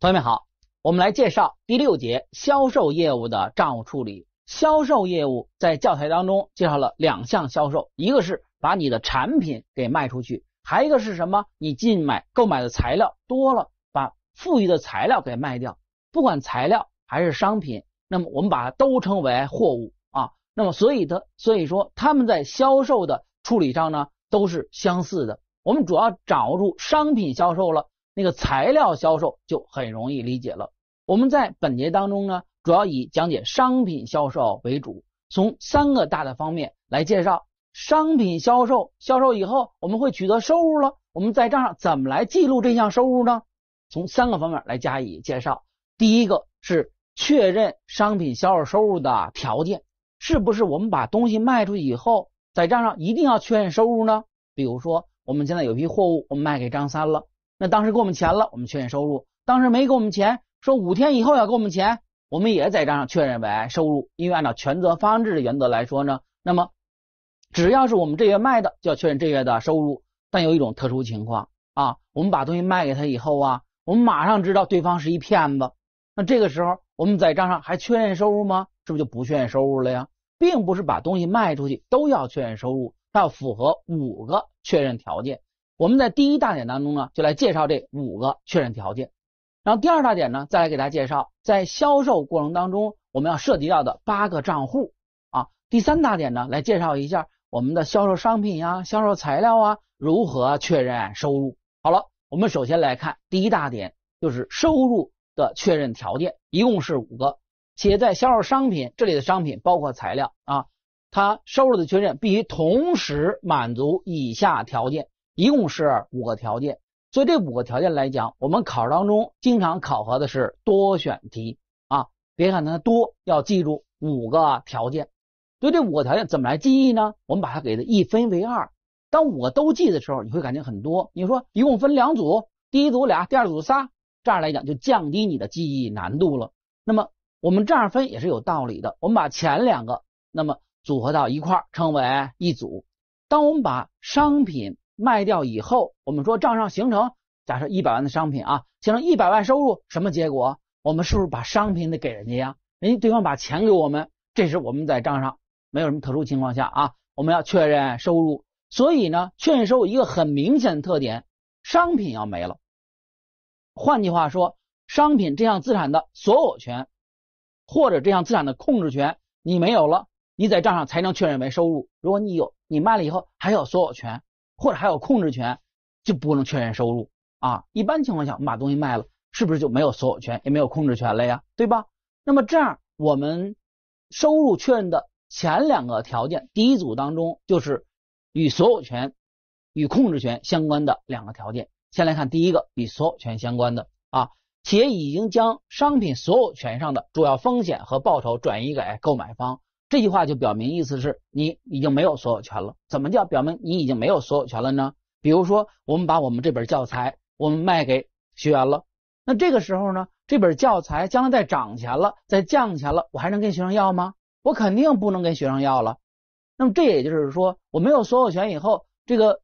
同学们好，我们来介绍第六节销售业务的账务处理。销售业务在教材当中介绍了两项销售，一个是把你的产品给卖出去，还一个是什么？你进买购买的材料多了，把富余的材料给卖掉。不管材料还是商品，那么我们把它都称为货物啊。那么所以的，所以说他们在销售的处理上呢都是相似的。我们主要掌握住商品销售了。那个材料销售就很容易理解了。我们在本节当中呢，主要以讲解商品销售为主，从三个大的方面来介绍商品销售。销售以后，我们会取得收入了，我们在账上怎么来记录这项收入呢？从三个方面来加以介绍。第一个是确认商品销售收入的条件，是不是我们把东西卖出去以后，在账上一定要确认收入呢？比如说，我们现在有批货物，我们卖给张三了。那当时给我们钱了，我们确认收入；当时没给我们钱，说五天以后要给我们钱，我们也在账上确认为收入。因为按照权责发生制的原则来说呢，那么只要是我们这月卖的，就要确认这月的收入。但有一种特殊情况啊，我们把东西卖给他以后啊，我们马上知道对方是一骗子，那这个时候我们在账上还确认收入吗？是不是就不确认收入了呀？并不是把东西卖出去都要确认收入，它要符合五个确认条件。我们在第一大点当中呢，就来介绍这五个确认条件，然后第二大点呢，再来给大家介绍在销售过程当中我们要涉及到的八个账户啊。第三大点呢，来介绍一下我们的销售商品呀、销售材料啊如何确认收入。好了，我们首先来看第一大点，就是收入的确认条件，一共是五个，且在销售商品这里的商品包括材料啊，它收入的确认必须同时满足以下条件。一共是五个条件，所以这五个条件来讲，我们考试当中经常考核的是多选题啊。别看它多，要记住五个条件。所以这五个条件怎么来记忆呢？我们把它给它一分为二。当五个都记的时候，你会感觉很多。你说一共分两组，第一组俩，第二组仨，这样来讲就降低你的记忆难度了。那么我们这样分也是有道理的。我们把前两个那么组合到一块，称为一组。当我们把商品卖掉以后，我们说账上形成，假设一百万的商品啊，形成一百万收入，什么结果？我们是不是把商品得给人家呀？人家对方把钱给我们，这时我们在账上没有什么特殊情况下啊，我们要确认收入。所以呢，确认收入一个很明显的特点，商品要没了。换句话说，商品这项资产的所有权或者这项资产的控制权你没有了，你在账上才能确认为收入。如果你有，你卖了以后还有所有权。或者还有控制权就不能确认收入啊？一般情况下，我们把东西卖了，是不是就没有所有权也没有控制权了呀？对吧？那么这样，我们收入确认的前两个条件，第一组当中就是与所有权与控制权相关的两个条件。先来看第一个，与所有权相关的啊，企业已经将商品所有权上的主要风险和报酬转移给购买方。这句话就表明意思是你已经没有所有权了。怎么叫表明你已经没有所有权了呢？比如说，我们把我们这本教材我们卖给学员了，那这个时候呢，这本教材将来再涨钱了，再降钱了，我还能跟学生要吗？我肯定不能跟学生要了。那么这也就是说，我没有所有权以后，这个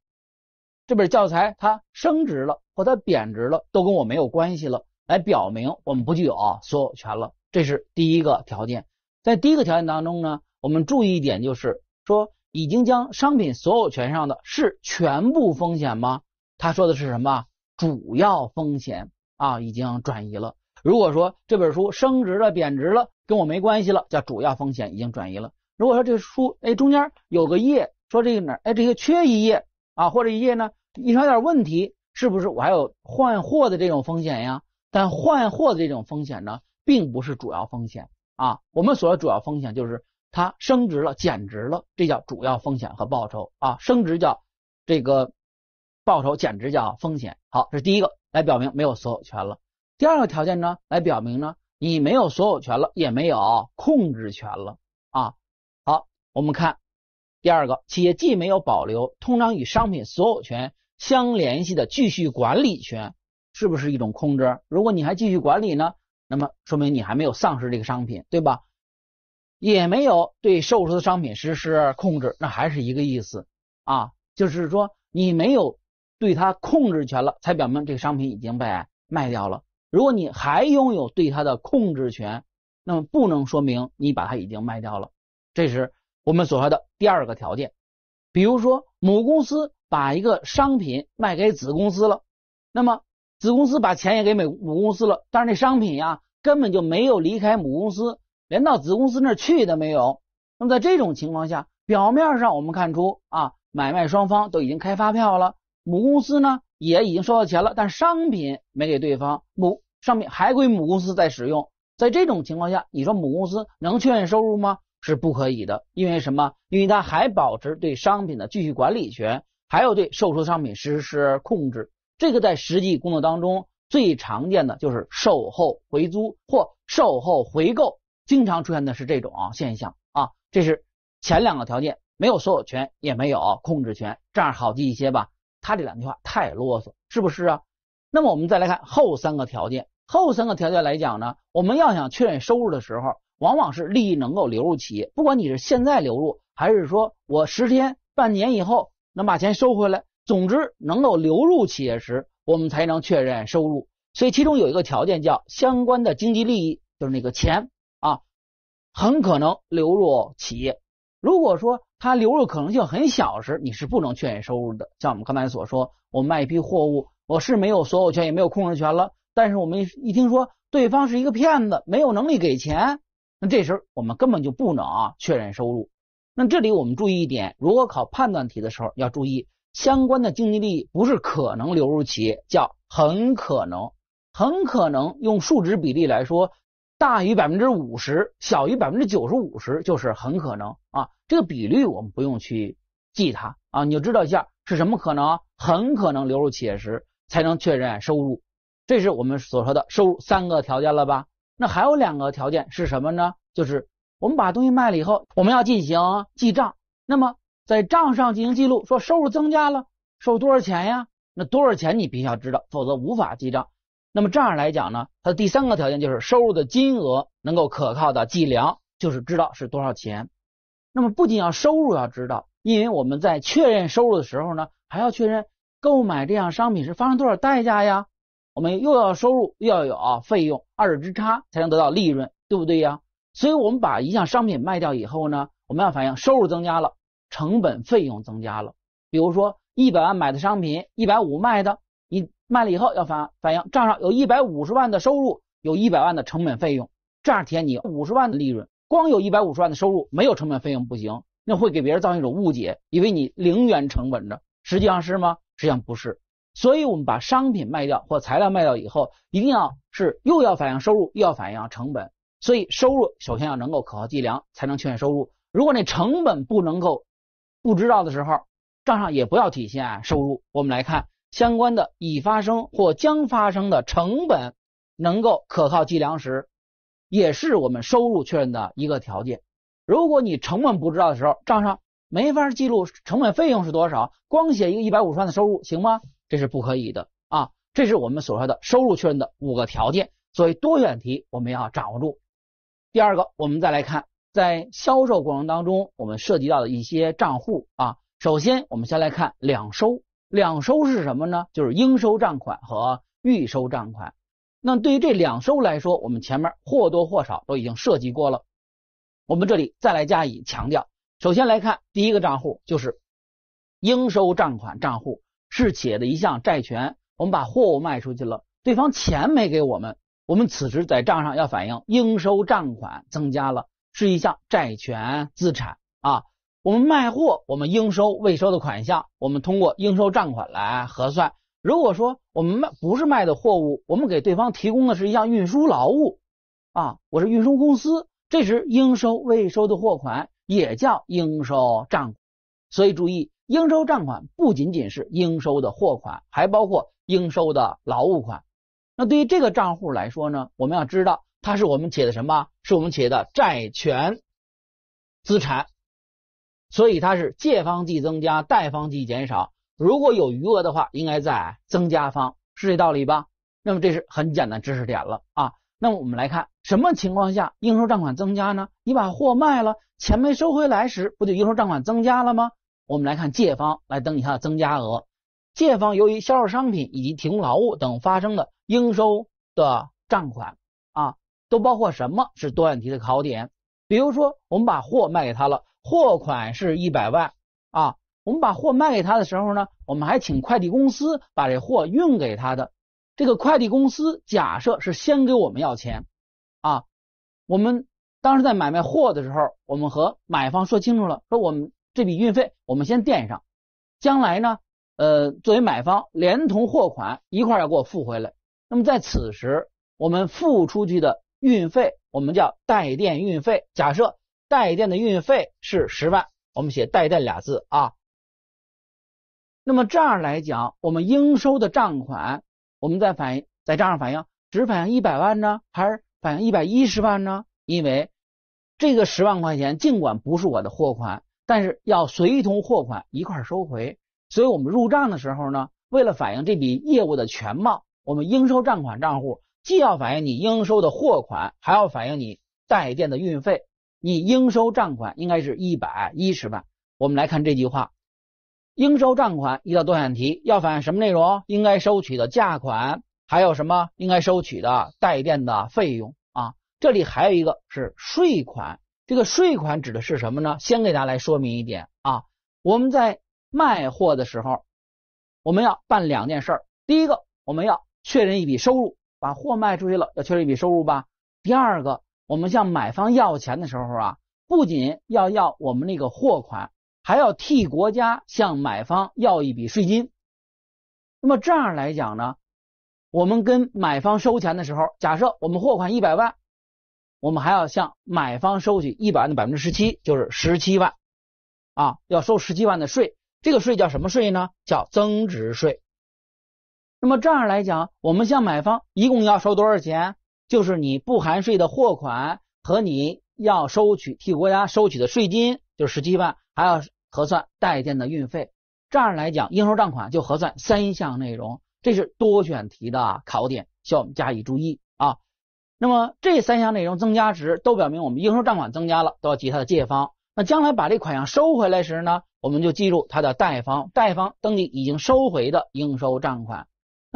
这本教材它升值了或它贬值了，都跟我没有关系了，来表明我们不具有所有权了。这是第一个条件。在第一个条件当中呢，我们注意一点，就是说已经将商品所有权上的是全部风险吗？他说的是什么？主要风险啊，已经转移了。如果说这本书升值了、贬值了，跟我没关系了，叫主要风险已经转移了。如果说这书哎中间有个页说这个哪哎这个缺一页啊，或者一页呢印刷有点问题，是不是我还有换货的这种风险呀？但换货的这种风险呢，并不是主要风险。啊，我们所要主要风险就是它升值了、减值了，这叫主要风险和报酬啊。升值叫这个报酬，减值叫风险。好，这是第一个来表明没有所有权了。第二个条件呢，来表明呢，你没有所有权了，也没有控制权了啊。好，我们看第二个，企业既没有保留通常与商品所有权相联系的继续管理权，是不是一种控制？如果你还继续管理呢？那么说明你还没有丧失这个商品，对吧？也没有对售出的商品实施控制，那还是一个意思啊，就是说你没有对它控制权了，才表明这个商品已经被卖掉了。如果你还拥有对它的控制权，那么不能说明你把它已经卖掉了。这是我们所说的第二个条件。比如说，母公司把一个商品卖给子公司了，那么。子公司把钱也给母母公司了，但是那商品呀根本就没有离开母公司，连到子公司那儿去都没有。那么在这种情况下，表面上我们看出啊，买卖双方都已经开发票了，母公司呢也已经收到钱了，但商品没给对方，母商品还归母公司在使用。在这种情况下，你说母公司能确认收入吗？是不可以的，因为什么？因为他还保持对商品的继续管理权，还有对售出商品实施控制。这个在实际工作当中最常见的就是售后回租或售后回购，经常出现的是这种啊现象啊。这是前两个条件，没有所有权也没有控制权，这样好记一些吧。他这两句话太啰嗦，是不是啊？那么我们再来看后三个条件，后三个条件来讲呢，我们要想确认收入的时候，往往是利益能够流入企业，不管你是现在流入，还是说我十天、半年以后能把钱收回来。总之，能够流入企业时，我们才能确认收入。所以，其中有一个条件叫相关的经济利益，就是那个钱啊，很可能流入企业。如果说它流入可能性很小时，你是不能确认收入的。像我们刚才所说，我卖一批货物，我是没有所有权，也没有控制权了。但是，我们一听说对方是一个骗子，没有能力给钱，那这时我们根本就不能确认收入。那这里我们注意一点：如果考判断题的时候，要注意。相关的经济利益不是可能流入企业，叫很可能，很可能用数值比例来说，大于百分之五十，小于百分之九十五十就是很可能啊。这个比率我们不用去记它啊，你就知道一下是什么可能，很可能流入企业时才能确认收入。这是我们所说的收入三个条件了吧？那还有两个条件是什么呢？就是我们把东西卖了以后，我们要进行记账，那么。在账上进行记录，说收入增加了，收多少钱呀？那多少钱你必须要知道，否则无法记账。那么这样来讲呢，它的第三个条件就是收入的金额能够可靠的计量，就是知道是多少钱。那么不仅要收入要知道，因为我们在确认收入的时候呢，还要确认购买这项商品时发生多少代价呀？我们又要收入又要有费用二者之差才能得到利润，对不对呀？所以我们把一项商品卖掉以后呢，我们要反映收入增加了。成本费用增加了，比如说一百万买的商品，一百五卖的，你卖了以后要反反映账上有一百五十万的收入，有一百万的成本费用，这样填你五十万的利润。光有一百五十万的收入，没有成本费用不行，那会给别人造成一种误解，以为你零元成本的，实际上是吗？实际上不是。所以我们把商品卖掉或材料卖掉以后，一定要是又要反映收入，又要反映成本。所以收入首先要能够可靠计量，才能确认收入。如果那成本不能够。不知道的时候，账上也不要体现收入。我们来看相关的已发生或将发生的成本能够可靠计量时，也是我们收入确认的一个条件。如果你成本不知道的时候，账上没法记录成本费用是多少，光写一个一百五十万的收入行吗？这是不可以的啊！这是我们所说的收入确认的五个条件。所以多选题，我们要掌握住。第二个，我们再来看。在销售过程当中，我们涉及到的一些账户啊，首先我们先来看两收。两收是什么呢？就是应收账款和预收账款。那对于这两收来说，我们前面或多或少都已经涉及过了。我们这里再来加以强调。首先来看第一个账户，就是应收账款账户，是企业的一项债权。我们把货物卖出去了，对方钱没给我们，我们此时在账上要反映应收账款增加了。是一项债权资产啊，我们卖货，我们应收未收的款项，我们通过应收账款来核算。如果说我们卖不是卖的货物，我们给对方提供的是一项运输劳务啊，我是运输公司，这时应收未收的货款也叫应收账款。所以注意，应收账款不仅仅是应收的货款，还包括应收的劳务款。那对于这个账户来说呢，我们要知道。它是我们写的什么？是我们写的债权资产，所以它是借方即增加，贷方即减少。如果有余额的话，应该在增加方，是这道理吧？那么这是很简单知识点了啊。那么我们来看，什么情况下应收账款增加呢？你把货卖了，钱没收回来时，不就应收账款增加了吗？我们来看借方来登记它的增加额，借方由于销售商品以及提供劳务等发生的应收的账款。都包括什么？是多选题的考点。比如说，我们把货卖给他了，货款是一百万啊。我们把货卖给他的时候呢，我们还请快递公司把这货运给他的。这个快递公司假设是先给我们要钱啊。我们当时在买卖货的时候，我们和买方说清楚了，说我们这笔运费我们先垫上，将来呢，呃，作为买方连同货款一块要给我付回来。那么在此时，我们付出去的。运费我们叫带电运费。假设带电的运费是十万，我们写带电俩字啊。那么这样来讲，我们应收的账款，我们在反映在账上反映，只反映一百万呢，还是反映一百一十万呢？因为这个十万块钱尽管不是我的货款，但是要随同货款一块收回。所以我们入账的时候呢，为了反映这笔业务的全貌，我们应收账款账户。既要反映你应收的货款，还要反映你带电的运费。你应收账款应该是一百一十万。我们来看这句话：应收账款一道多选题，要反映什么内容？应该收取的价款，还有什么？应该收取的带电的费用啊？这里还有一个是税款。这个税款指的是什么呢？先给大家来说明一点啊。我们在卖货的时候，我们要办两件事儿。第一个，我们要确认一笔收入。把货卖出去了，要确认一笔收入吧。第二个，我们向买方要钱的时候啊，不仅要要我们那个货款，还要替国家向买方要一笔税金。那么这样来讲呢，我们跟买方收钱的时候，假设我们货款一百万，我们还要向买方收取一百万的百分之十七，就是十七万啊，要收十七万的税。这个税叫什么税呢？叫增值税。那么这样来讲，我们向买方一共要收多少钱？就是你不含税的货款和你要收取替国家收取的税金，就是十七万，还要核算代建的运费。这样来讲，应收账款就核算三项内容，这是多选题的考点，需要我们加以注意啊。那么这三项内容，增加值都表明我们应收账款增加了，都要记它的借方。那将来把这款项收回来时呢，我们就记住它的贷方，贷方登记已经收回的应收账款。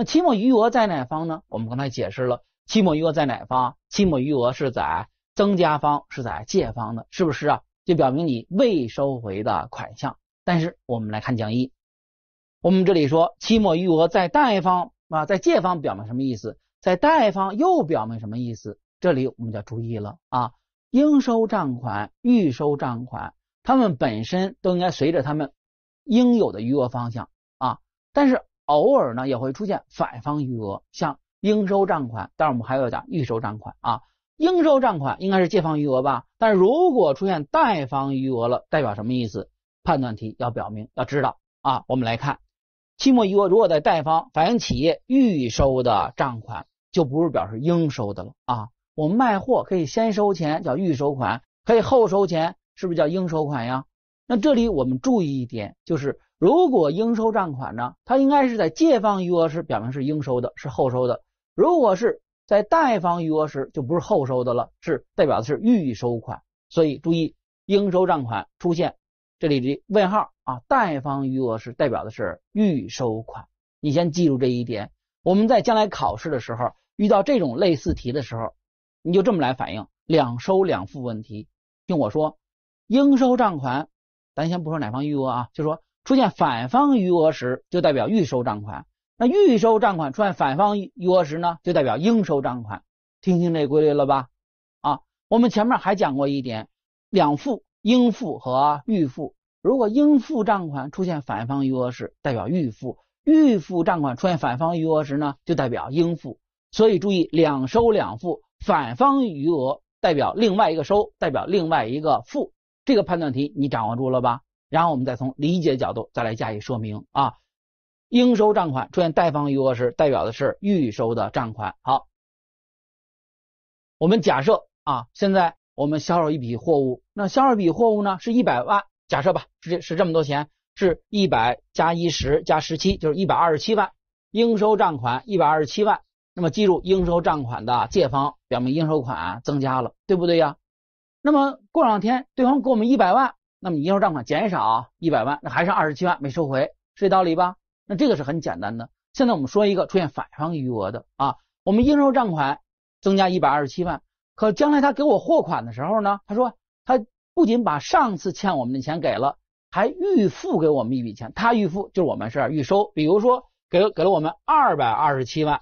那期末余额在哪方呢？我们刚才解释了，期末余额在哪方？期末余额是在增加方，是在借方的，是不是啊？就表明你未收回的款项。但是我们来看讲义，我们这里说期末余额在贷方啊，在借方表明什么意思？在贷方又表明什么意思？这里我们就要注意了啊，应收账款、预收账款，他们本身都应该随着他们应有的余额方向啊，但是。偶尔呢也会出现反方余额，像应收账款，但是我们还要讲预收账款啊，应收账款应该是借方余额吧？但如果出现贷方余额了，代表什么意思？判断题要表明，要知道啊。我们来看，期末余额如果在贷方，反映企业预收的账款，就不是表示应收的了啊。我们卖货可以先收钱，叫预收款，可以后收钱，是不是叫应收款呀？那这里我们注意一点，就是。如果应收账款呢，它应该是在借方余额时，表明是应收的，是后收的；如果是在贷方余额时，就不是后收的了，是代表的是预收款。所以注意，应收账款出现这里的问号啊，贷方余额是代表的是预收款。你先记住这一点，我们在将来考试的时候遇到这种类似题的时候，你就这么来反映两收两付问题。听我说，应收账款，咱先不说哪方余额啊，就说。出现反方余额时，就代表预收账款。那预收账款出现反方余额时呢，就代表应收账款。听清这规律了吧？啊，我们前面还讲过一点，两付应付和预付。如果应付账款出现反方余额时，代表预付；预付账款出现反方余额时呢，就代表应付。所以注意两收两付，反方余额代表另外一个收，代表另外一个付。这个判断题你掌握住了吧？然后我们再从理解角度再来加以说明啊，应收账款出现贷方余额时，代表的是预收的账款。好，我们假设啊，现在我们销售一笔货物，那销售一笔货物呢是一百万，假设吧，是是这么多钱，是一百加一十加十七，就是一百二十七万，应收账款一百二十七万。那么记入应收账款的借方，表明应收款增加了，对不对呀？那么过两天对方给我们一百万。那么你应收账款减少一百万，那还剩二十七万没收回，是这道理吧？那这个是很简单的。现在我们说一个出现反方余额的啊，我们应收账款增加一百二十七万，可将来他给我货款的时候呢，他说他不仅把上次欠我们的钱给了，还预付给我们一笔钱，他预付就是我们是预收，比如说给了给了我们二百二十七万，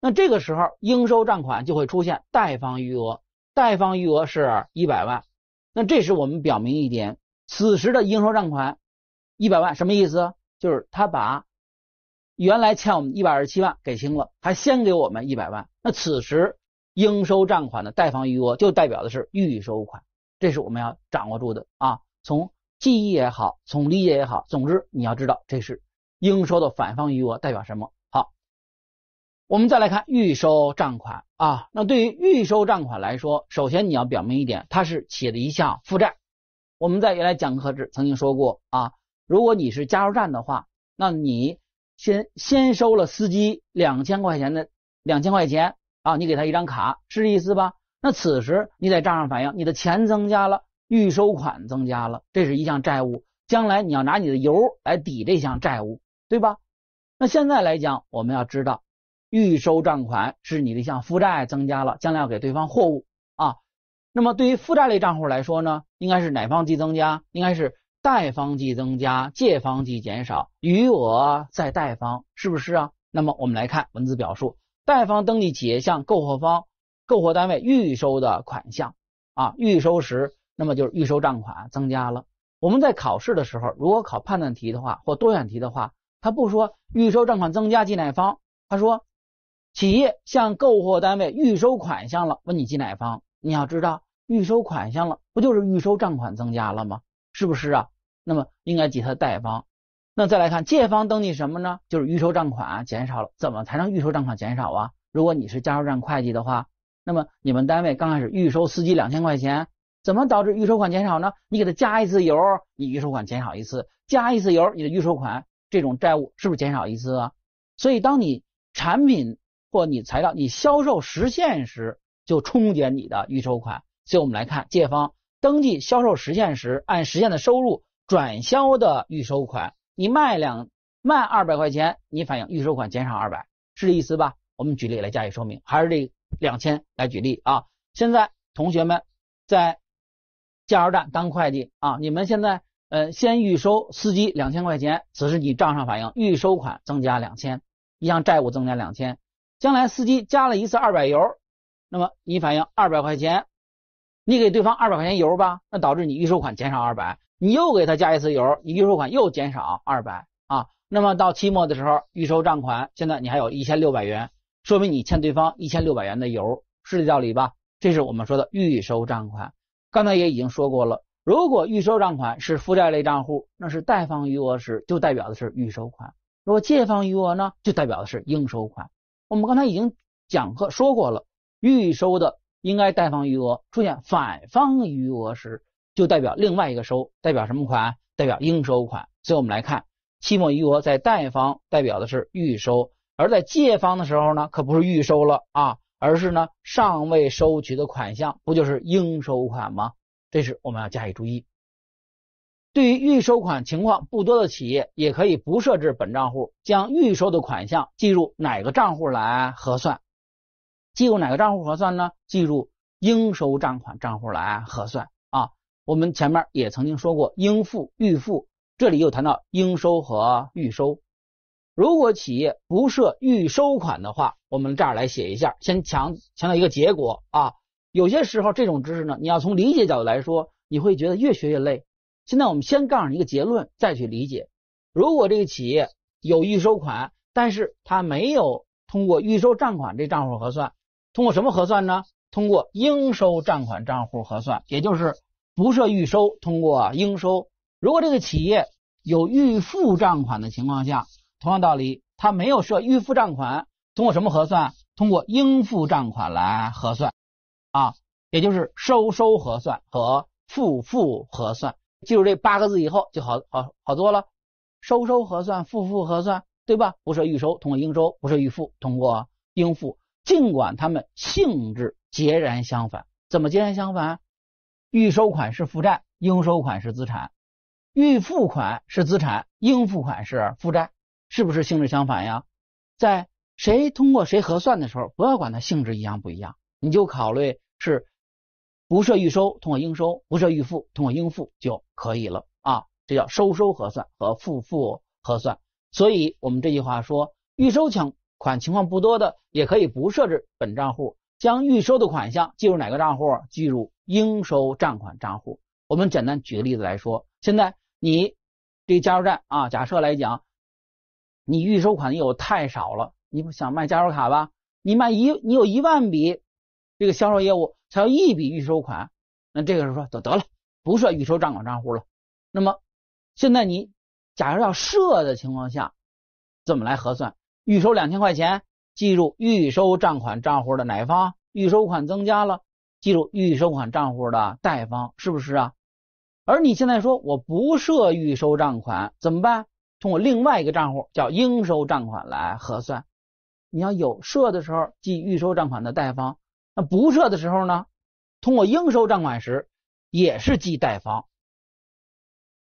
那这个时候应收账款就会出现贷方余额，贷方余额是一百万。那这时我们表明一点，此时的应收账款一百万什么意思？就是他把原来欠我们一百二十七万给清了，还先给我们一百万。那此时应收账款的贷方余额就代表的是预收款，这是我们要掌握住的啊。从记忆也好，从理解也好，总之你要知道这是应收的反方余额代表什么。我们再来看预收账款啊，那对于预收账款来说，首先你要表明一点，它是企业的一项负债。我们在原来讲课时曾经说过啊，如果你是加油站的话，那你先先收了司机两千块钱的两千块钱啊，你给他一张卡，是这意思吧？那此时你在账上反映你的钱增加了，预收款增加了，这是一项债务，将来你要拿你的油来抵这项债务，对吧？那现在来讲，我们要知道。预收账款是你的项负债增加了，将来要给对方货物啊。那么对于负债类账户来说呢，应该是哪方记增加？应该是贷方记增加，借方记减少，余额在贷方，是不是啊？那么我们来看文字表述，贷方登记企业向购货方、购货单位预收的款项啊，预收时，那么就是预收账款增加了。我们在考试的时候，如果考判断题的话，或多选题的话，他不说预收账款增加记哪方，他说。企业向购货单位预收款项了，问你记哪方？你要知道预收款项了，不就是预收账款增加了吗？是不是啊？那么应该记的贷方。那再来看借方登记什么呢？就是预收账款减少了。怎么才能预收账款减少啊？如果你是加油站会计的话，那么你们单位刚开始预收司机两千块钱，怎么导致预收款减少呢？你给他加一次油，你预收款减少一次；加一次油，你的预收款这种债务是不是减少一次啊？所以当你产品。如你材料你销售实现时就冲减你的预收款，所以我们来看借方登记销售实现时按实现的收入转销的预收款，你卖两卖二百块钱，你反映预收款减少二百，是这意思吧？我们举例来加以说明，还是这两千来举例啊？现在同学们在加油站当会计啊，你们现在呃先预收司机两千块钱，此时你账上反映预收款增加两千，一项债务增加两千。将来司机加了一次二百油，那么你反映二百块钱，你给对方二百块钱油吧，那导致你预收款减少二百，你又给他加一次油，你预收款又减少二百啊。那么到期末的时候，预收账款现在你还有一千六百元，说明你欠对方一千六百元的油，是这道理吧？这是我们说的预收账款。刚才也已经说过了，如果预收账款是负债类账户，那是贷方余额时就代表的是预收款；果借方余额呢，就代表的是应收款。我们刚才已经讲课说过了，预收的应该贷方余额出现反方余额时，就代表另外一个收，代表什么款？代表应收款。所以我们来看期末余额在贷方，代表的是预收；而在借方的时候呢，可不是预收了啊，而是呢尚未收取的款项，不就是应收款吗？这是我们要加以注意。对于预收款情况不多的企业，也可以不设置本账户，将预收的款项计入哪个账户来核算？计入哪个账户核算呢？计入应收账款账户来核算啊。我们前面也曾经说过，应付、预付，这里又谈到应收和预收。如果企业不设预收款的话，我们这儿来写一下，先强强调一个结果啊。有些时候这种知识呢，你要从理解角度来说，你会觉得越学越累。现在我们先告诉你一个结论，再去理解。如果这个企业有预收款，但是它没有通过预收账款这账户核算，通过什么核算呢？通过应收账款账户核算，也就是不设预收，通过应收。如果这个企业有预付账款的情况下，同样道理，它没有设预付账款，通过什么核算？通过应付账款来核算啊，也就是收收核算和付付核算。记住这八个字以后就好好好多了，收收核算，付付核算，对吧？不设预收通过应收，不设预付通过应付。尽管它们性质截然相反，怎么截然相反？预收款是负债，应收款是资产；预付款是资产，应付款是负债，是不是性质相反呀？在谁通过谁核算的时候，不要管它性质一样不一样，你就考虑是。不设预收通过应收，不设预付通过应付就可以了啊，这叫收收核算和付付核算。所以，我们这句话说，预收情款情况不多的，也可以不设置本账户，将预收的款项记入哪个账户？记入应收账款账户。我们简单举个例子来说，现在你这加油站啊，假设来讲，你预收款你有太少了，你不想卖加油卡吧？你卖一，你有一万笔。这个销售业务才有一笔预收款，那这个时候说得得了，不设预收账款账户了。那么现在你假如要设的情况下，怎么来核算？预收两千块钱，记入预收账款账户的哪方？预收款增加了，记入预收款账户的贷方，是不是啊？而你现在说我不设预收账款怎么办？通过另外一个账户叫应收账款来核算。你要有设的时候，记预收账款的贷方。那不设的时候呢，通过应收账款时也是记贷方，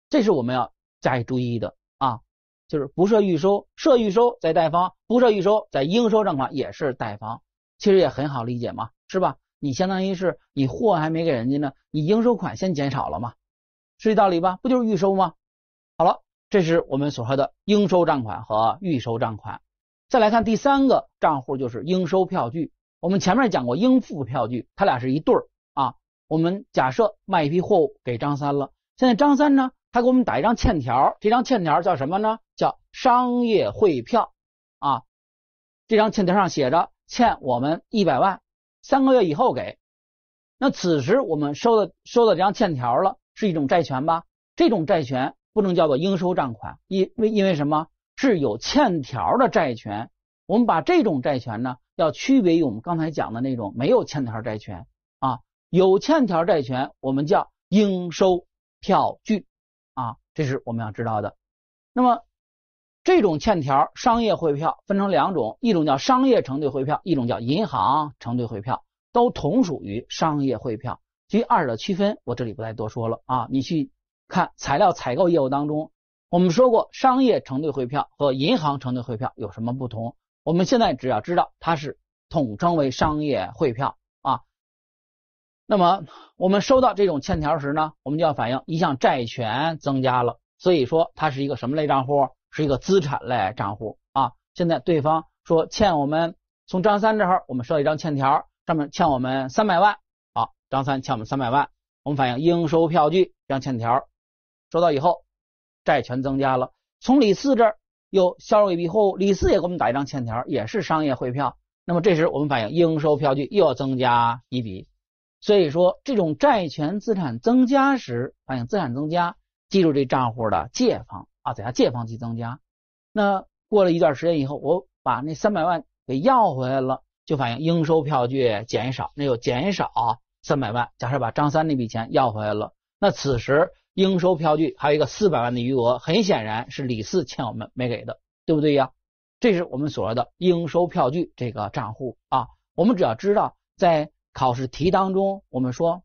这是我们要加以注意的啊，就是不设预收，设预收在贷方，不设预收在应收账款也是贷方，其实也很好理解嘛，是吧？你相当于是你货还没给人家呢，你应收款先减少了嘛，是这道理吧？不就是预收吗？好了，这是我们所说的应收账款和预收账款。再来看第三个账户，就是应收票据。我们前面讲过，应付票据，它俩是一对儿啊。我们假设卖一批货物给张三了，现在张三呢，他给我们打一张欠条，这张欠条叫什么呢？叫商业汇票啊。这张欠条上写着欠我们一百万，三个月以后给。那此时我们收的收的这张欠条了，是一种债权吧？这种债权不能叫做应收账款，因为因为什么？是有欠条的债权。我们把这种债权呢？要区别于我们刚才讲的那种没有欠条债权啊，有欠条债权，我们叫应收票据啊，这是我们要知道的。那么这种欠条、商业汇票分成两种，一种叫商业承兑汇票，一种叫银行承兑汇票，都同属于商业汇票。至于二者区分，我这里不再多说了啊，你去看材料采购业务当中，我们说过商业承兑汇票和银行承兑汇票有什么不同。我们现在只要知道它是统称为商业汇票啊，那么我们收到这种欠条时呢，我们就要反映一项债权增加了，所以说它是一个什么类账户？是一个资产类账户啊。现在对方说欠我们，从张三这儿我们收到一张欠条，上面欠我们三百万啊，张三欠我们三百万，我们反映应收票据，这张欠条收到以后，债权增加了。从李四这儿。又销售一笔货物，李四也给我们打一张欠条，也是商业汇票。那么这时我们反映应收票据又要增加一笔，所以说这种债权资产增加时，反映资产增加，记住这账户的借方啊，等下借方去增加。那过了一段时间以后，我把那三百万给要回来了，就反映应收票据减少，那就减少三百万。假设把张三那笔钱要回来了，那此时。应收票据还有一个四百万的余额，很显然是李四欠我们没给的，对不对呀？这是我们所说的应收票据这个账户啊。我们只要知道，在考试题当中，我们说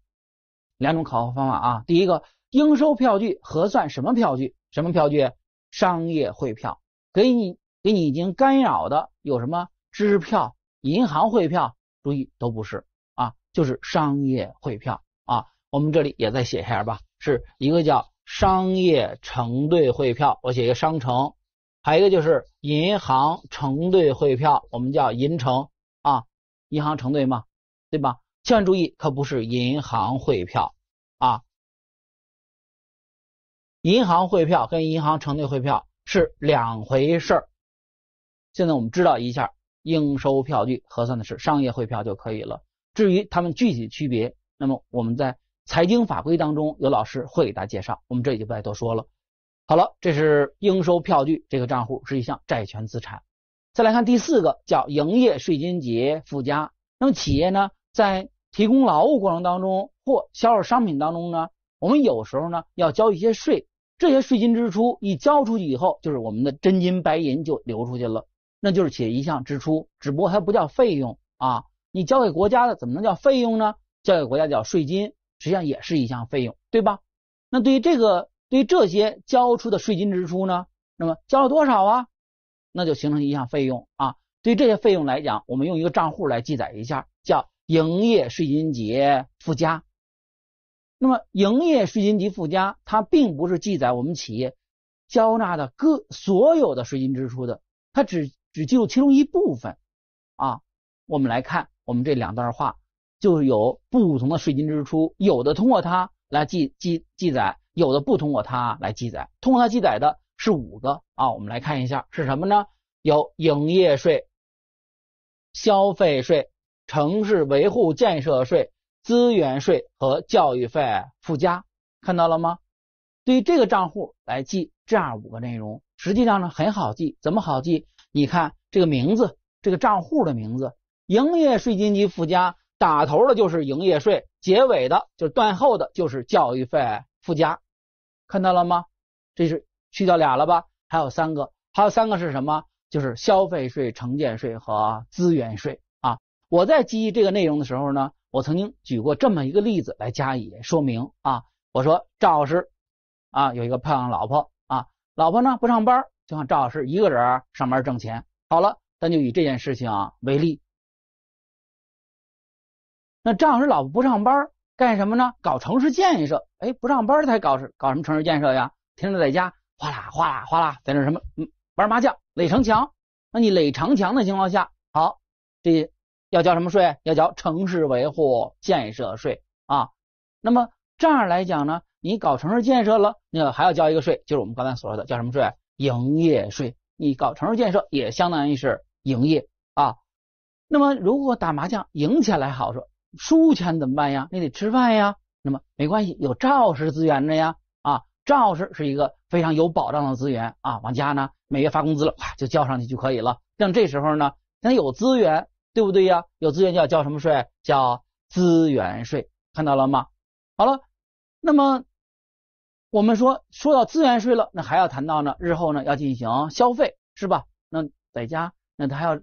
两种考核方法啊。第一个，应收票据核算什么票据？什么票据？商业汇票。给你给你已经干扰的有什么？支票、银行汇票？注意都不是啊，就是商业汇票啊。我们这里也再写一下吧。是一个叫商业承兑汇票，我写一个“商城；还有一个就是银行承兑汇票，我们叫“银承”啊，银行承兑嘛，对吧？千万注意，可不是银行汇票啊，银行汇票跟银行承兑汇票是两回事儿。现在我们知道一下，应收票据核算的是商业汇票就可以了。至于它们具体区别，那么我们在。财经法规当中有老师会给大家介绍，我们这里就不再多说了。好了，这是应收票据这个账户是一项债权资产。再来看第四个，叫营业税金及附加。那么企业呢，在提供劳务过程当中或销售商品当中呢，我们有时候呢要交一些税，这些税金支出一交出去以后，就是我们的真金白银就流出去了，那就是企业一项支出，只不过它不叫费用啊，你交给国家的怎么能叫费用呢？交给国家叫税金。实际上也是一项费用，对吧？那对于这个，对于这些交出的税金支出呢？那么交了多少啊？那就形成一项费用啊。对于这些费用来讲，我们用一个账户来记载一下，叫营业税金及附加。那么营业税金及附加，它并不是记载我们企业缴纳的各所有的税金支出的，它只只记录其中一部分啊。我们来看我们这两段话。就有不同的税金支出，有的通过它来记记记载，有的不通过它来记载。通过它记载的是五个啊，我们来看一下是什么呢？有营业税、消费税、城市维护建设税、资源税和教育费附加，看到了吗？对于这个账户来记这样五个内容，实际上呢很好记，怎么好记？你看这个名字，这个账户的名字，营业税金及附加。打头的就是营业税，结尾的就是断后的就是教育费附加，看到了吗？这是去掉俩了吧？还有三个，还有三个是什么？就是消费税、城建税和资源税啊！我在记忆这个内容的时候呢，我曾经举过这么一个例子来加以说明啊。我说赵老师啊，有一个漂亮老婆啊，老婆呢不上班，就让赵老师一个人上班挣钱。好了，咱就以这件事情为例。那张老师老婆不上班干什么呢？搞城市建设。哎，不上班才搞搞什么城市建设呀？天天在家哗啦哗啦哗啦，在那什么嗯玩麻将垒城墙。那你垒城墙的情况下，好，这要交什么税？要交城市维护建设税啊。那么这样来讲呢，你搞城市建设了，那还要交一个税，就是我们刚才所说的叫什么税？营业税。你搞城市建设也相当于是营业啊。那么如果打麻将赢起来，好说。输钱怎么办呀？你得吃饭呀，那么没关系，有赵氏资源的呀，啊，赵氏是一个非常有保障的资源啊，往家呢每月发工资了，哇，就交上去就可以了。像这时候呢，咱有资源，对不对呀？有资源就要交什么税？叫资源税，看到了吗？好了，那么我们说说到资源税了，那还要谈到呢，日后呢要进行消费是吧？那在家那他要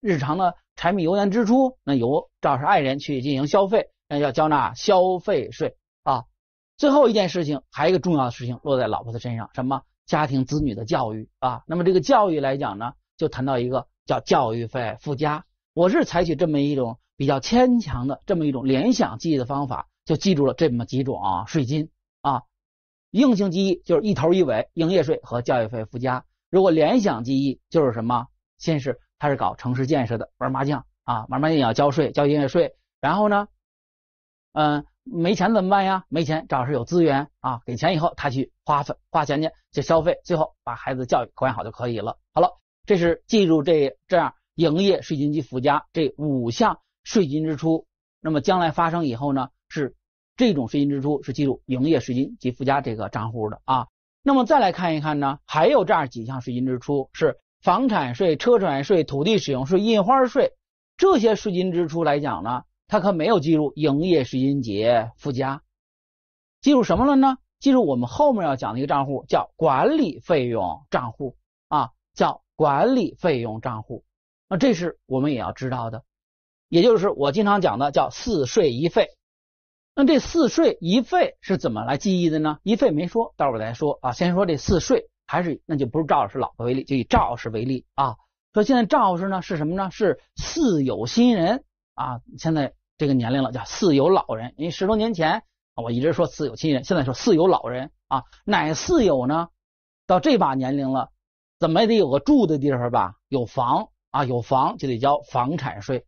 日常的。柴米油盐支出，那由主要是爱人去进行消费，那要交纳消费税啊。最后一件事情，还一个重要的事情落在老婆的身上，什么家庭子女的教育啊。那么这个教育来讲呢，就谈到一个叫教育费附加。我是采取这么一种比较牵强的这么一种联想记忆的方法，就记住了这么几种啊税金啊。硬性记忆就是一头一尾，营业税和教育费附加。如果联想记忆就是什么，先是。他是搞城市建设的，玩麻将啊，玩麻将也要交税，交营业税。然后呢，嗯，没钱怎么办呀？没钱，找要是有资源啊，给钱以后他去花费花钱去，去消费，最后把孩子教育管好就可以了。好了，这是记住这这样营业税金及附加这五项税金支出。那么将来发生以后呢，是这种税金支出是记入营业税金及附加这个账户的啊。那么再来看一看呢，还有这样几项税金支出是。房产税、车船税、土地使用税、印花税这些税金支出来讲呢，它可没有计入营业税金节附加，记住什么了呢？记住我们后面要讲的一个账户，叫管理费用账户啊，叫管理费用账户。那这是我们也要知道的，也就是我经常讲的叫四税一费。那这四税一费是怎么来记忆的呢？一费没说，待会儿再说啊，先说这四税。还是那就不是赵老师老婆为例，就以赵老师为例啊。说现在赵老师呢是什么呢？是似有新人啊。现在这个年龄了，叫似有老人。因为十多年前我一直说似有新人，现在说似有老人啊。哪似有呢？到这把年龄了，怎么也得有个住的地方吧？有房啊，有房就得交房产税。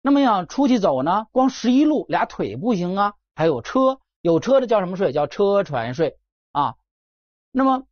那么要出去走呢，光十一路俩腿不行啊，还有车，有车的交什么税？叫车船税啊。那么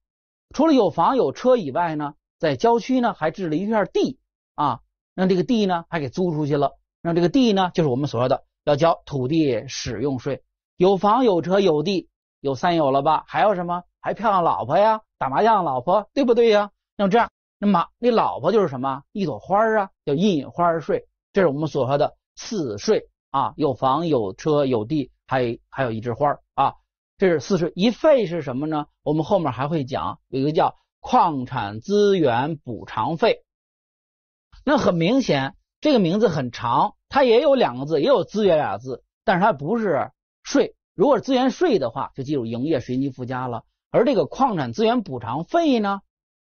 除了有房有车以外呢，在郊区呢还置了一片地啊，让这个地呢还给租出去了，让这个地呢就是我们所说的要交土地使用税。有房有车有地有三有了吧？还有什么？还漂亮老婆呀，打麻将老婆对不对呀？那这样，那么你老婆就是什么？一朵花啊，叫印花税，这是我们所说的四税啊。有房有车有地，还还有一枝花啊。这是四税一费是什么呢？我们后面还会讲，有一个叫矿产资源补偿费。那很明显，这个名字很长，它也有两个字，也有资源俩字，但是它不是税。如果是资源税的话，就计入营业税金附加了。而这个矿产资源补偿费呢，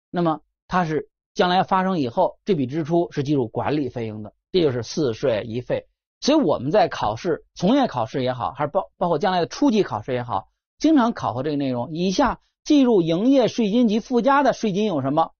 那么它是将来发生以后，这笔支出是计入管理费用的。这就是四税一费。所以我们在考试，从业考试也好，还是包包括将来的初级考试也好。经常考核这个内容，以下计入营业税金及附加的税金有什么？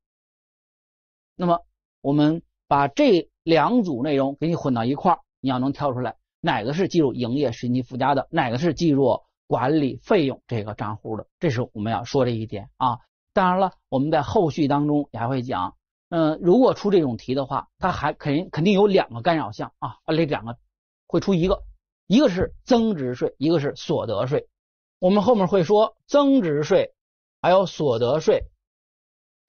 那么我们把这两组内容给你混到一块儿，你要能挑出来哪个是计入营业税金附加的，哪个是计入管理费用这个账户的，这是我们要说这一点啊。当然了，我们在后续当中也还会讲，嗯，如果出这种题的话，它还肯肯定有两个干扰项啊，这两个会出一个，一个是增值税，一个是所得税。我们后面会说增值税，还有所得税，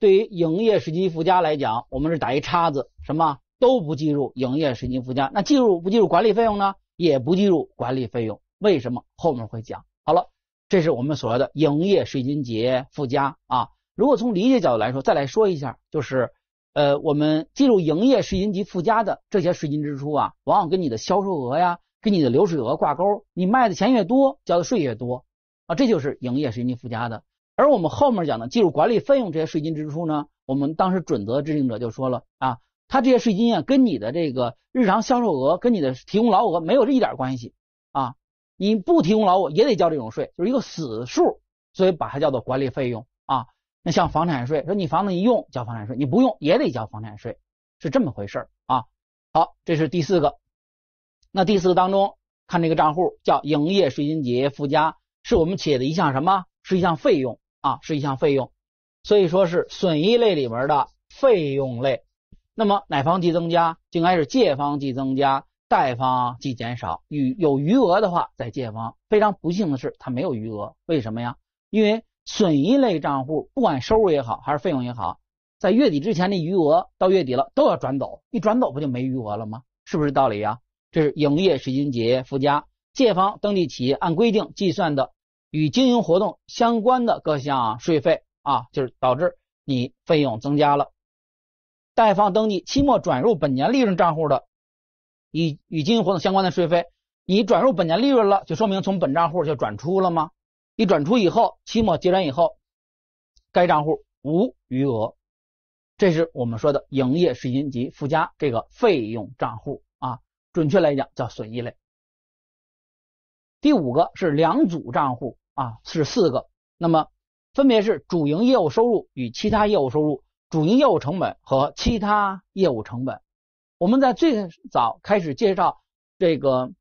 对于营业税金附加来讲，我们是打一叉子，什么都不计入营业税金附加。那计入不计入管理费用呢？也不计入管理费用。为什么？后面会讲。好了，这是我们所谓的营业税金及附加啊。如果从理解角度来说，再来说一下，就是呃，我们计入营业税金及附加的这些税金支出啊，往往跟你的销售额呀，跟你的流水额挂钩。你卖的钱越多，交的税越多。啊，这就是营业税金附加的。而我们后面讲的，技术管理费用这些税金支出呢，我们当时准则制定者就说了啊，他这些税金啊，跟你的这个日常销售额，跟你的提供劳务没有这一点关系啊。你不提供劳务也得交这种税，就是一个死数，所以把它叫做管理费用啊。那像房产税，说你房子一用交房产税，你不用也得交房产税，是这么回事儿啊。好，这是第四个。那第四个当中，看这个账户叫营业税金及附加。是我们企业的一项什么？是一项费用啊，是一项费用，所以说是损益类里面的费用类。那么，哪方既增加就应该是借方既增加，贷方既减少。余有余额的话，在借方。非常不幸的是，它没有余额。为什么呀？因为损益类账户，不管收入也好，还是费用也好，在月底之前的余额到月底了都要转走，一转走不就没余额了吗？是不是道理呀？这是营业时间节附加。借方登记企业按规定计算的与经营活动相关的各项税费啊，就是导致你费用增加了。贷方登记期末转入本年利润账户的与与经营活动相关的税费，你转入本年利润了，就说明从本账户就转出了吗？一转出以后，期末结转以后，该账户无余额。这是我们说的营业税金及附加这个费用账户啊，准确来讲叫损益类。第五个是两组账户啊，是四个，那么分别是主营业务收入与其他业务收入、主营业务成本和其他业务成本。我们在最早开始介绍这个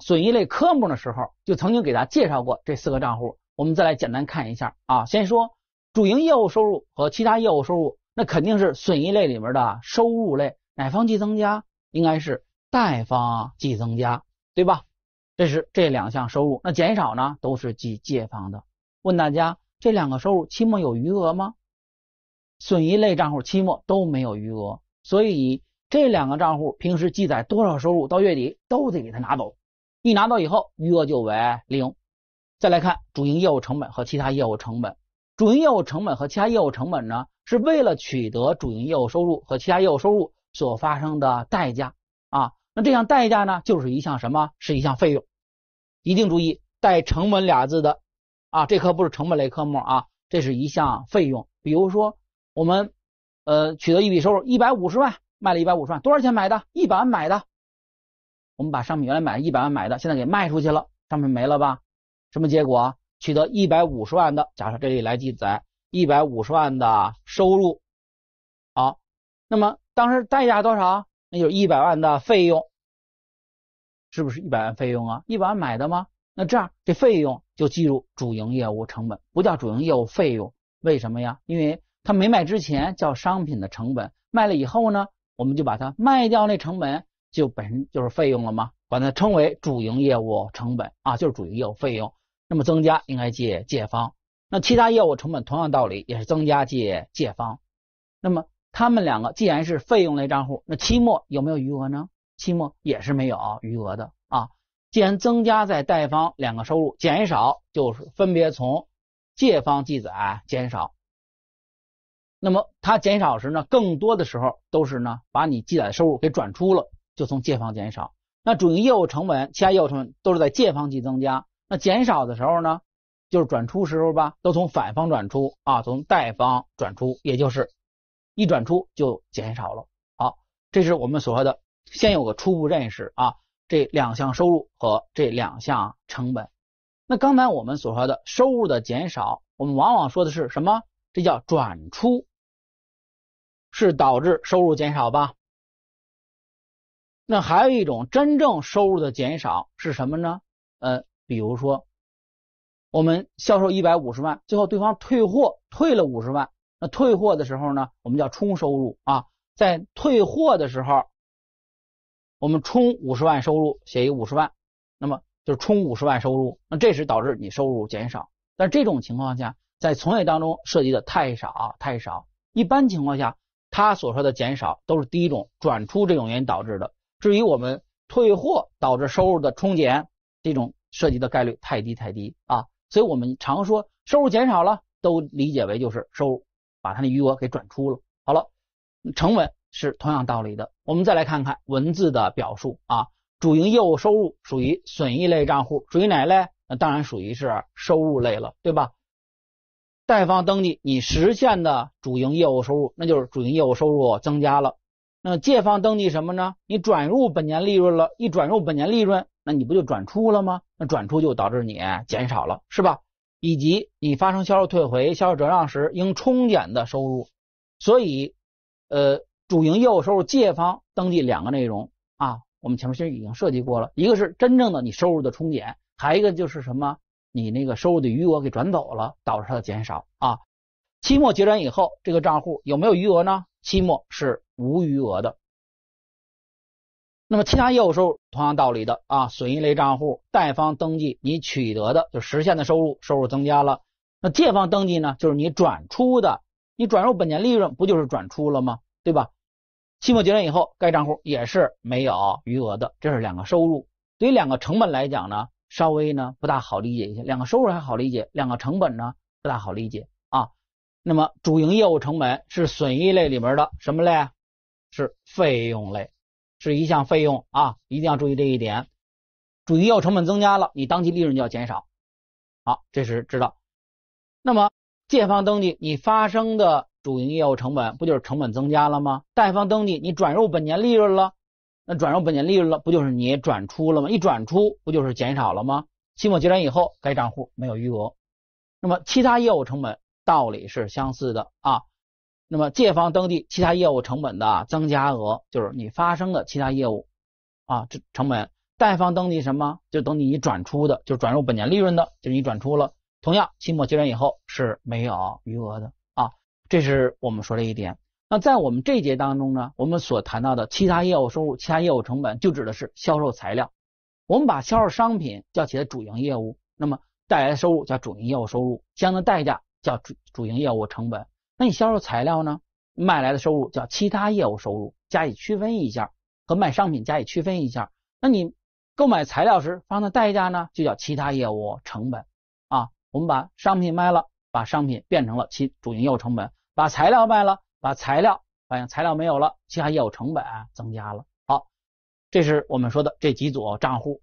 损益类科目的时候，就曾经给大家介绍过这四个账户。我们再来简单看一下啊，先说主营业务收入和其他业务收入，那肯定是损益类里面的收入类，哪方记增加？应该是贷方记增加，对吧？这是这两项收入，那减少呢都是记借方的。问大家这两个收入期末有余额吗？损益类账户期末都没有余额，所以这两个账户平时记载多少收入，到月底都得给它拿走。一拿到以后，余额就为零。再来看主营业务成本和其他业务成本，主营业务成本和其他业务成本呢，是为了取得主营业务收入和其他业务收入所发生的代价。那这项代价呢，就是一项什么？是一项费用。一定注意带“成本”俩字的啊，这可不是成本类科目啊，这是一项费用。比如说，我们呃取得一笔收入一百五十万，卖了一百五十万，多少钱买的？一百万买的。我们把商品原来买一百万买的，现在给卖出去了，商品没了吧？什么结果？取得一百五十万的，假设这里来记载一百五十万的收入。好，那么当时代价多少？那就是一百万的费用，是不是一百万费用啊？一百万买的吗？那这样，这费用就计入主营业务成本，不叫主营业务费用。为什么呀？因为它没卖之前叫商品的成本，卖了以后呢，我们就把它卖掉，那成本就本身就是费用了吗？管它称为主营业务成本啊，就是主营业务费用。那么增加应该借借方，那其他业务成本同样道理，也是增加借借方。那么。他们两个既然是费用类账户，那期末有没有余额呢？期末也是没有余额的啊。既然增加在贷方两个收入，减少就是分别从借方记载减少。那么它减少时呢，更多的时候都是呢，把你记载的收入给转出了，就从借方减少。那主营业务成本，其他业务成本都是在借方记增加。那减少的时候呢，就是转出时候吧，都从反方转出啊，从贷方转出，也就是。一转出就减少了，好，这是我们所说的先有个初步认识啊，这两项收入和这两项成本。那刚才我们所说的收入的减少，我们往往说的是什么？这叫转出，是导致收入减少吧？那还有一种真正收入的减少是什么呢？呃，比如说我们销售一百五十万，最后对方退货退了五十万。那退货的时候呢，我们叫冲收入啊，在退货的时候，我们充五十万收入，写一个五十万，那么就是充五十万收入。那这时导致你收入减少，但这种情况下在从业当中涉及的太少太少。一般情况下，他所说的减少都是第一种转出这种原因导致的。至于我们退货导致收入的冲减，这种涉及的概率太低太低啊，所以我们常说收入减少了，都理解为就是收入。把他的余额给转出了。好了，成文是同样道理的。我们再来看看文字的表述啊，主营业务收入属于损益类账户，属于哪类？那当然属于是收入类了，对吧？贷方登记你实现的主营业务收入，那就是主营业务收入增加了。那借方登记什么呢？你转入本年利润了，一转入本年利润，那你不就转出了吗？那转出就导致你减少了，是吧？以及你发生销售退回、销售转让时应冲减的收入，所以，呃，主营业务收入借方登记两个内容啊，我们前面其实已经设计过了，一个是真正的你收入的冲减，还一个就是什么，你那个收入的余额给转走了，导致它的减少啊。期末结转以后，这个账户有没有余额呢？期末是无余额的。那么其他业务收入同样道理的啊，损益类账户贷方登记你取得的就实现的收入，收入增加了。那借方登记呢，就是你转出的，你转入本年利润不就是转出了吗？对吧？期末结转以后，该账户也是没有余额的。这是两个收入。对于两个成本来讲呢，稍微呢不大好理解一些。两个收入还好理解，两个成本呢不大好理解啊。那么主营业务成本是损益类里面的什么类？是费用类。是一项费用啊，一定要注意这一点。主营业务成本增加了，你当期利润就要减少。好，这是知道。那么借方登记你发生的主营业务成本，不就是成本增加了吗？贷方登记你转入本年利润了，那转入本年利润了，不就是你转出了吗？一转出不就是减少了吗？期末结转以后，该账户没有余额。那么其他业务成本道理是相似的啊。那么借方登记其他业务成本的增加额，就是你发生的其他业务啊，这成本贷方登记什么？就等你转出的，就转入本年利润的，就是你转出了。同样，期末结转以后是没有余额的啊。这是我们说这一点。那在我们这节当中呢，我们所谈到的其他业务收入、其他业务成本，就指的是销售材料。我们把销售商品叫企业主营业务，那么带来的收入叫主营业务收入，相应的代价叫主主营业务成本。那你销售材料呢？买来的收入叫其他业务收入，加以区分一下，和卖商品加以区分一下。那你购买材料时发生的代价呢，就叫其他业务成本啊。我们把商品卖了，把商品变成了其主营业务成本；把材料卖了，把材料发现材料没有了，其他业务成本增加了。好，这是我们说的这几组账户。